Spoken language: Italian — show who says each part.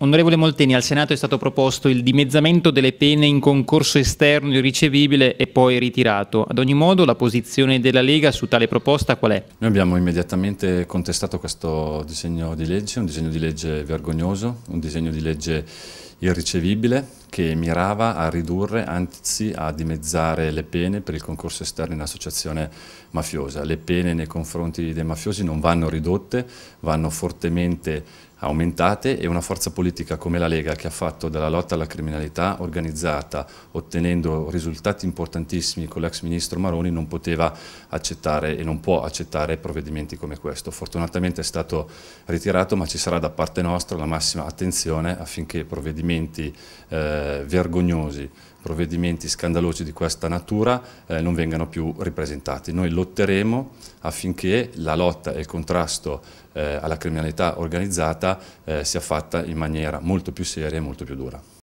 Speaker 1: Onorevole Molteni, al Senato è stato proposto il dimezzamento delle pene in concorso esterno irricevibile e poi ritirato. Ad ogni modo la posizione della Lega su tale proposta qual è?
Speaker 2: Noi abbiamo immediatamente contestato questo disegno di legge, un disegno di legge vergognoso, un disegno di legge irricevibile che mirava a ridurre, anzi a dimezzare le pene per il concorso esterno in associazione mafiosa. Le pene nei confronti dei mafiosi non vanno ridotte, vanno fortemente aumentate e una forza politica come la Lega che ha fatto della lotta alla criminalità organizzata, ottenendo risultati importantissimi con l'ex ministro Maroni, non poteva accettare e non può accettare provvedimenti come questo. Fortunatamente è stato ritirato, ma ci sarà da parte nostra la massima attenzione affinché provvedimenti eh, vergognosi, provvedimenti scandalosi di questa natura eh, non vengano più ripresentati. Noi lotteremo affinché la lotta e il contrasto eh, alla criminalità organizzata eh, sia fatta in maniera molto più seria e molto più dura.